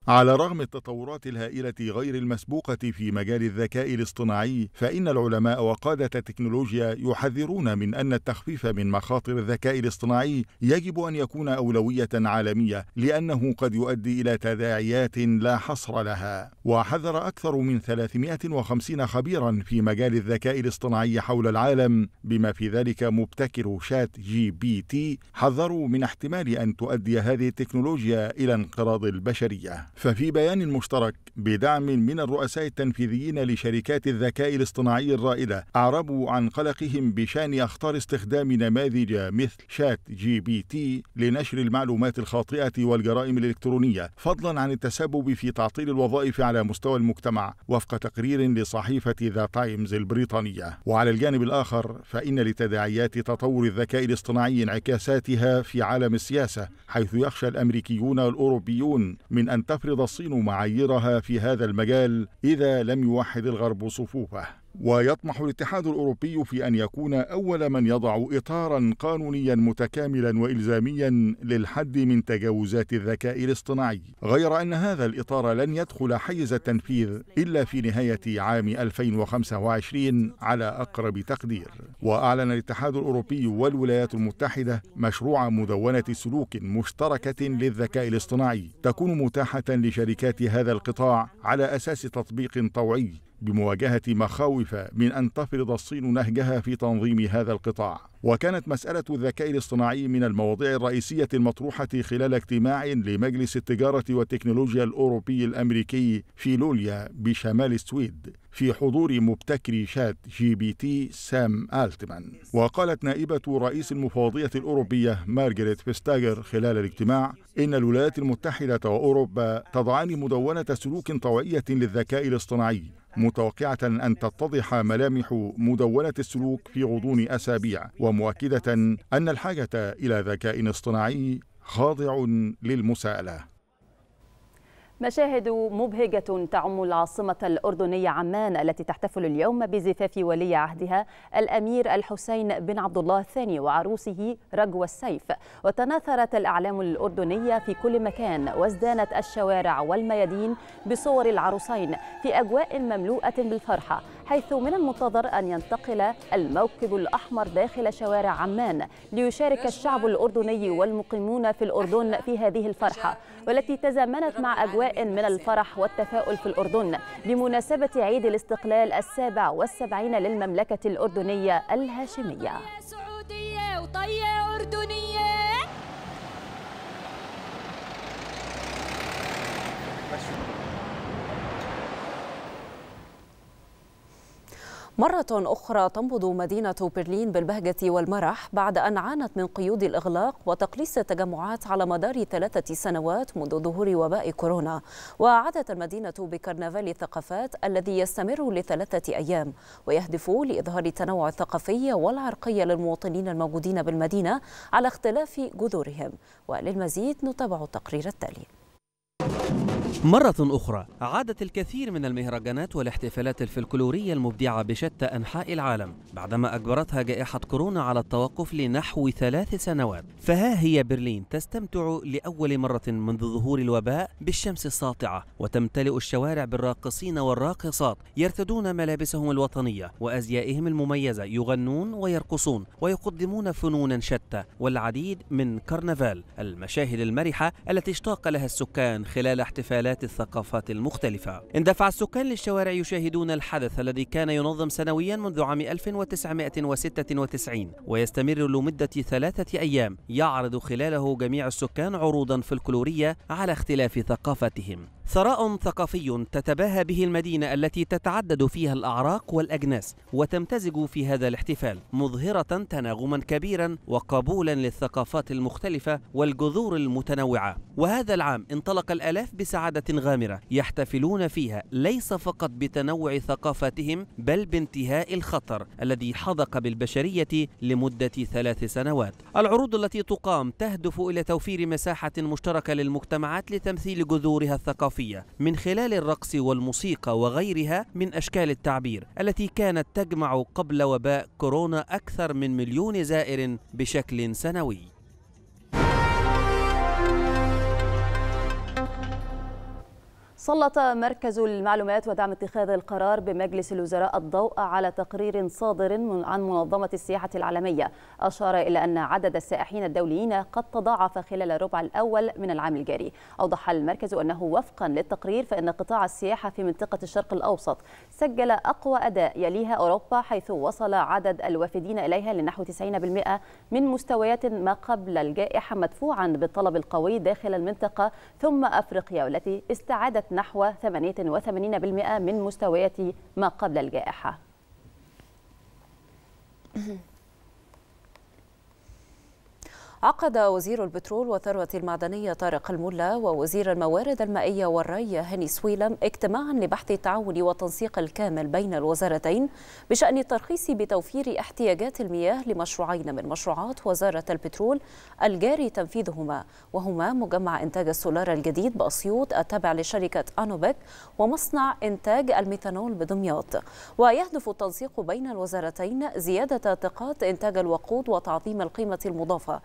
على الرغم التطورات الهائلة غير المسبوقة في مجال الذكاء الاصطناعي، فإن العلماء وقادة التكنولوجيا يحذرون من أن التخفيف من مخاطر الذكاء الاصطناعي يجب أن يكون أولوية عالمية، لأنه قد يؤدي إلى تداعيات لا حصر لها. وحذر أكثر من 350 خبيرا في مجال الذكاء الاصطناعي حول العالم، بما في ذلك مبتكر شات جي بي تي، حذروا من احتمال أن تؤدي هذه التكنولوجيا إلى انقراض البشرية. ففي بيان مشترك بدعم من الرؤساء التنفيذيين لشركات الذكاء الاصطناعي الرائدة أعربوا عن قلقهم بشأن أخطار استخدام نماذج مثل شات جي بي تي لنشر المعلومات الخاطئة والجرائم الإلكترونية فضلا عن التسبب في تعطيل الوظائف على مستوى المجتمع وفق تقرير لصحيفة ذا تايمز البريطانية وعلى الجانب الآخر فإن لتداعيات تطور الذكاء الاصطناعي انعكاساتها في عالم السياسة حيث يخشى الأمريكيون والأوروبيون من أن تفرق تفرض الصين معاييرها في هذا المجال إذا لم يوحد الغرب صفوفه ويطمح الاتحاد الاوروبي في ان يكون اول من يضع اطارا قانونيا متكاملا والزاميا للحد من تجاوزات الذكاء الاصطناعي، غير ان هذا الاطار لن يدخل حيز التنفيذ الا في نهايه عام 2025 على اقرب تقدير. واعلن الاتحاد الاوروبي والولايات المتحده مشروع مدونه سلوك مشتركه للذكاء الاصطناعي تكون متاحه لشركات هذا القطاع على اساس تطبيق طوعي بمواجهة مخاوف من أن تفرض الصين نهجها في تنظيم هذا القطاع وكانت مسألة الذكاء الاصطناعي من المواضيع الرئيسية المطروحة خلال اجتماع لمجلس التجارة والتكنولوجيا الأوروبي الأمريكي في لوليا بشمال السويد في حضور مبتكر شات جي بي تي سام التمان وقالت نائبة رئيس المفوضية الأوروبية مارغريت فيستاجر خلال الاجتماع إن الولايات المتحدة وأوروبا تضعان مدونة سلوك طوعية للذكاء الاصطناعي متوقعة أن تتضح ملامح مدونة السلوك في غضون أسابيع ومؤكدة أن الحاجة إلى ذكاء اصطناعي خاضع للمساءلة مشاهد مبهجة تعم العاصمة الأردنية عمان التي تحتفل اليوم بزفاف ولي عهدها الأمير الحسين بن عبد الله الثاني وعروسه رجوى السيف وتناثرت الأعلام الأردنية في كل مكان وازدانت الشوارع والميادين بصور العروسين في أجواء مملوءة بالفرحة حيث من المنتظر أن ينتقل الموكب الأحمر داخل شوارع عمان ليشارك الشعب الأردني والمقيمون في الأردن في هذه الفرحة والتي تزامنت مع أجواء من الفرح والتفاؤل في الأردن بمناسبة عيد الاستقلال السابع والسبعين للمملكة الأردنية الهاشمية سعودية وطية أردنية مرة أخرى تنبض مدينة برلين بالبهجة والمرح بعد أن عانت من قيود الإغلاق وتقليص التجمعات على مدار ثلاثة سنوات منذ ظهور وباء كورونا وعادت المدينة بكرنفال الثقافات الذي يستمر لثلاثة أيام ويهدف لإظهار التنوع الثقافي والعرقي للمواطنين الموجودين بالمدينة على اختلاف جذورهم وللمزيد نتابع التقرير التالي مرة أخرى عادت الكثير من المهرجانات والاحتفالات الفلكلورية المبدعة بشتى أنحاء العالم بعدما أجبرتها جائحة كورونا على التوقف لنحو ثلاث سنوات فها هي برلين تستمتع لأول مرة منذ ظهور الوباء بالشمس الساطعة وتمتلئ الشوارع بالراقصين والراقصات يرتدون ملابسهم الوطنية وأزيائهم المميزة يغنون ويرقصون ويقدمون فنونا شتى والعديد من كرنفال المشاهد المرحة التي اشتاق لها السكان من خلال احتفالات الثقافات المختلفة اندفع السكان للشوارع يشاهدون الحدث الذي كان ينظم سنويا منذ عام 1996 ويستمر لمدة ثلاثة أيام يعرض خلاله جميع السكان عروضا فلكلورية على اختلاف ثقافتهم ثراء ثقافي تتباهى به المدينة التي تتعدد فيها الأعراق والأجناس وتمتزج في هذا الاحتفال مظهرة تناغما كبيرا وقبولا للثقافات المختلفة والجذور المتنوعة وهذا العام انطلق الآلاف بسعادة غامرة يحتفلون فيها ليس فقط بتنوع ثقافاتهم بل بانتهاء الخطر الذي حدق بالبشرية لمدة ثلاث سنوات العروض التي تقام تهدف إلى توفير مساحة مشتركة للمجتمعات لتمثيل جذورها الثقافية الثقافية من خلال الرقص والموسيقى وغيرها من أشكال التعبير التي كانت تجمع قبل وباء كورونا أكثر من مليون زائر بشكل سنوي سلط مركز المعلومات ودعم اتخاذ القرار بمجلس الوزراء الضوء على تقرير صادر عن منظمة السياحة العالمية أشار إلى أن عدد السائحين الدوليين قد تضاعف خلال الربع الأول من العام الجاري أوضح المركز أنه وفقا للتقرير فإن قطاع السياحة في منطقة الشرق الأوسط سجل أقوى أداء يليها أوروبا حيث وصل عدد الوافدين إليها لنحو 90% من مستويات ما قبل الجائحة مدفوعا بالطلب القوي داخل المنطقة ثم أفريقيا والتي استعادت نحو 88% من مستويات ما قبل الجائحة. عقد وزير البترول والثروة المعدنية طارق الملا ووزير الموارد المائية والري هاني سويلم اجتماعا لبحث التعاون والتنسيق الكامل بين الوزارتين بشأن الترخيص بتوفير احتياجات المياه لمشروعين من مشروعات وزارة البترول الجاري تنفيذهما وهما مجمع إنتاج السولار الجديد بأسيوط التابع لشركة أنوبك ومصنع إنتاج الميثانول بدمياط ويهدف التنسيق بين الوزارتين زيادة ثقات إنتاج الوقود وتعظيم القيمة المضافة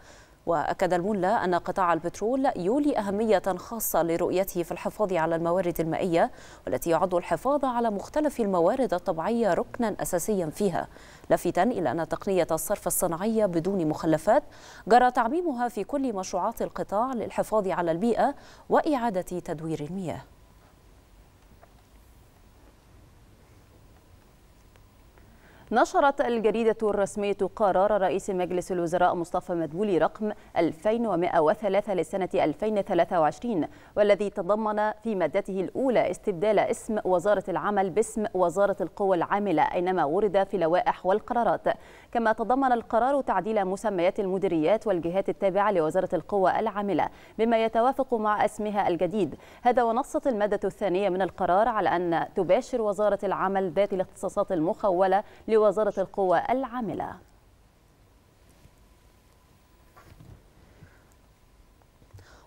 وأكد الملا أن قطاع البترول يولي أهمية خاصة لرؤيته في الحفاظ على الموارد المائية والتي يعد الحفاظ على مختلف الموارد الطبيعية ركنا أساسيا فيها لافتا إلى أن تقنية الصرف الصناعية بدون مخلفات جرى تعميمها في كل مشروعات القطاع للحفاظ على البيئة وإعادة تدوير المياه نشرت الجريدة الرسمية قرار رئيس مجلس الوزراء مصطفى مدبولي رقم 2103 لسنة 2023 والذي تضمن في مادته الأولى استبدال اسم وزارة العمل باسم وزارة القوى العاملة أينما ورد في اللوائح والقرارات كما تضمن القرار تعديل مسميات المديريات والجهات التابعة لوزارة القوى العاملة بما يتوافق مع اسمها الجديد هذا ونصت المادة الثانية من القرار على أن تباشر وزارة العمل ذات الاختصاصات المخولة بوزارة القوى العاملة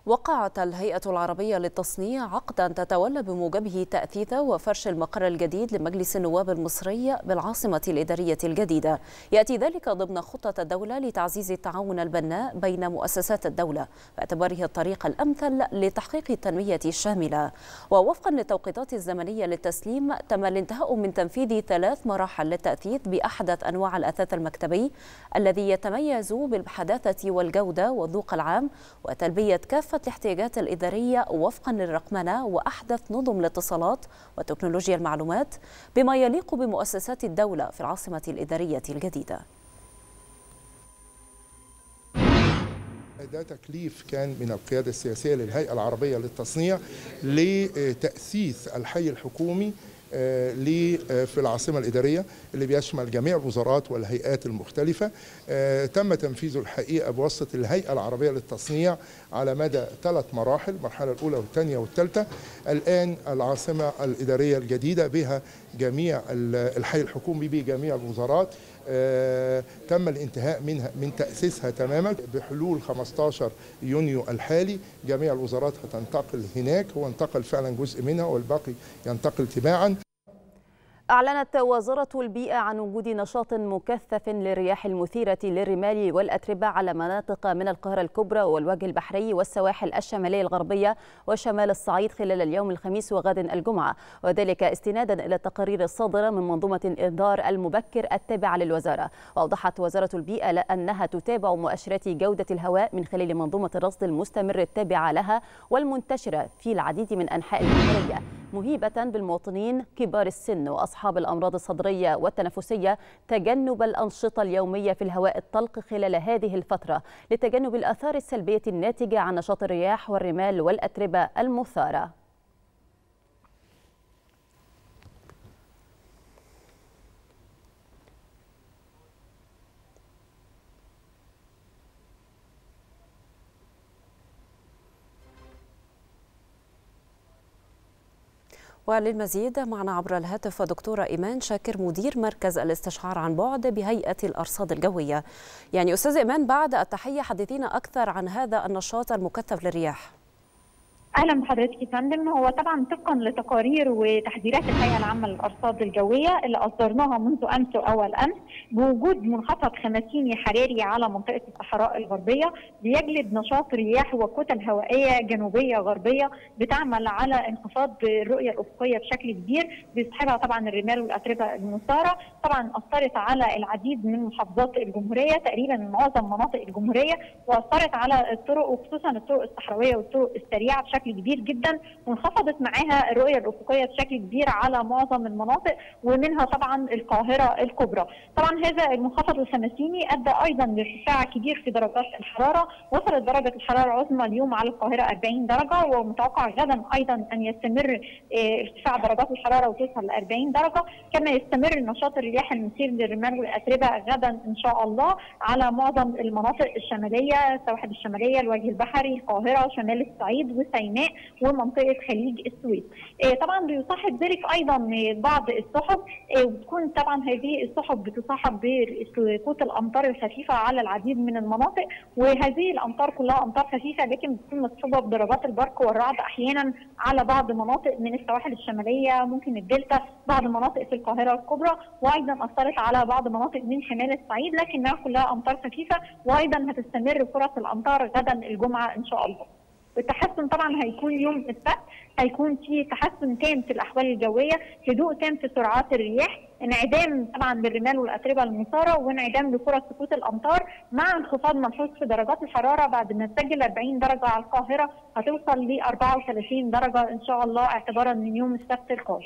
وقعت الهيئة العربية للتصنيع عقدا تتولى بموجبه تأثيث وفرش المقر الجديد لمجلس النواب المصري بالعاصمة الإدارية الجديدة يأتي ذلك ضمن خطة الدولة لتعزيز التعاون البناء بين مؤسسات الدولة باعتباره الطريق الأمثل لتحقيق التنمية الشاملة ووفقا للتوقيتات الزمنية للتسليم تم الانتهاء من تنفيذ ثلاث مراحل للتأثيث بأحدث أنواع الأثاث المكتبي الذي يتميز بالحداثة والجودة والذوق العام وتلبية كافة كافه الاحتياجات الإدارية وفقا للرقمنة وأحدث نظم الاتصالات وتكنولوجيا المعلومات بما يليق بمؤسسات الدولة في العاصمة الإدارية الجديدة ده تكليف كان من القيادة السياسية للهيئة العربية للتصنيع لتأسيس الحي الحكومي آه، آه، في العاصمة الإدارية اللي بيشمل جميع الوزارات والهيئات المختلفة آه، تم تنفيذه الحقيقة بواسطة الهيئة العربية للتصنيع على مدى ثلاث مراحل المرحلة الأولى والثانية والثالثة الآن العاصمة الإدارية الجديدة بها جميع الحي الحكومي بجميع الوزارات تم الانتهاء منها من تأسيسها تماما بحلول 15 يونيو الحالي جميع الوزارات هتنتقل هناك هو انتقل فعلا جزء منها والباقي ينتقل تباعا أعلنت وزارة البيئة عن وجود نشاط مكثف للرياح المثيرة للرمال والأتربة على مناطق من القاهرة الكبرى والوجه البحري والسواحل الشمالية الغربية وشمال الصعيد خلال اليوم الخميس وغد الجمعة وذلك استنادا إلى التقارير الصادرة من منظومة الإنذار المبكر التابعة للوزارة وأوضحت وزارة البيئة أنها تتابع مؤشرات جودة الهواء من خلال منظومة الرصد المستمر التابعة لها والمنتشرة في العديد من أنحاء البحرية مهيبة بالمواطنين كبار السن وأصحاب أصحاب الأمراض الصدرية والتنفسية تجنب الأنشطة اليومية في الهواء الطلق خلال هذه الفترة لتجنب الآثار السلبية الناتجة عن نشاط الرياح والرمال والأتربة المثارة وللمزيد معنا عبر الهاتف دكتورة إيمان شاكر مدير مركز الاستشعار عن بعد بهيئة الأرصاد الجوية يعني أستاذ إيمان بعد التحية حدثينا أكثر عن هذا النشاط المكثف للرياح اهلا بحضرتك يا فندم هو طبعا طبقا لتقارير وتحذيرات الهيئه العامه للارصاد الجويه اللي اصدرناها منذ امس واول امس بوجود منخفض خمسيني حراري على منطقه الصحراء الغربيه بيجلب نشاط رياح وكتل هوائيه جنوبيه غربيه بتعمل على انخفاض الرؤيه الافقيه بشكل كبير بيصحبها طبعا الرمال والاتربه المثاره طبعا اثرت على العديد من محافظات الجمهوريه تقريبا معظم مناطق الجمهوريه واثرت على الطرق وخصوصا الطرق الصحراويه والطرق السريعه بشكل بشكل كبير جدا وانخفضت معاها الرؤيه الافقيه بشكل كبير على معظم المناطق ومنها طبعا القاهره الكبرى. طبعا هذا المنخفض الخمسيني ادى ايضا لارتفاع كبير في درجات الحراره، وصلت درجه الحراره العظمى اليوم على القاهره 40 درجه ومتوقع غدا ايضا ان يستمر آه، ارتفاع درجات الحراره وتوصل ل 40 درجه، كما يستمر النشاط الرياح المثير للرمال والاتربه غدا ان شاء الله على معظم المناطق الشماليه السواحل الشماليه الوجه البحري القاهره شمال الصعيد وسيناء سيناء ومنطقه خليج السويس. آه، طبعا بيصاحب ذلك ايضا بعض السحب آه، وبتكون طبعا هذه السحب بتصاحب بسقوط الامطار الخفيفه على العديد من المناطق وهذه الامطار كلها امطار خفيفه لكن بتكون مصحوبه بدرجات البرق والرعد احيانا على بعض مناطق من السواحل الشماليه ممكن الدلتا بعض مناطق في القاهره الكبرى وايضا اثرت على بعض مناطق من شمال الصعيد لكنها كلها امطار خفيفه وايضا هتستمر فرص الامطار غدا الجمعه ان شاء الله. والتحسن طبعا هيكون يوم السبت هيكون في تحسن تام في الاحوال الجويه، هدوء تام في سرعات الرياح، انعدام طبعا للرمال والاتربه المثاره وانعدام لكره سقوط الامطار مع انخفاض ملحوظ في درجات الحراره بعد ما تسجل 40 درجه على القاهره هتوصل ل 34 درجه ان شاء الله اعتبارا من يوم السبت القادم.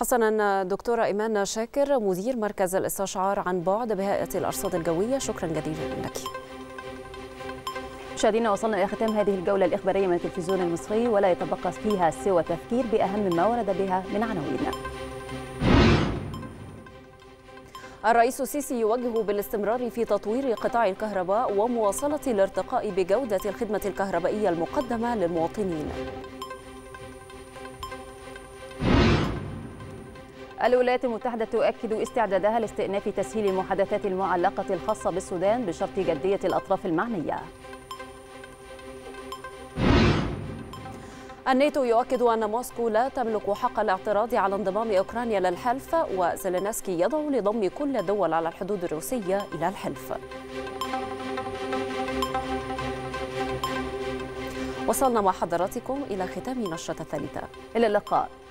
حسنا دكتوره ايمان شاكر مدير مركز الاستشعار عن بعد بهيئه الارصاد الجويه شكرا جزيلا لك. مشاهدينا وصلنا إلى ختام هذه الجولة الإخبارية من التلفزيون المصري ولا يتبقى فيها سوى التفكير بأهم ما ورد بها من عناوين الرئيس السيسي يوجه بالاستمرار في تطوير قطاع الكهرباء ومواصلة الارتقاء بجودة الخدمة الكهربائية المقدمة للمواطنين الولايات المتحدة تؤكد استعدادها لاستئناف تسهيل المحادثات المعلقة الخاصة بالسودان بشرط جدية الأطراف المعنية الناتو يؤكد أن موسكو لا تملك حق الاعتراض على انضمام أوكرانيا للحلف وزيلينسكي يدعو لضم كل الدول على الحدود الروسية إلى الحلف وصلنا مع حضراتكم إلى ختام نشرة الثالثة إلى اللقاء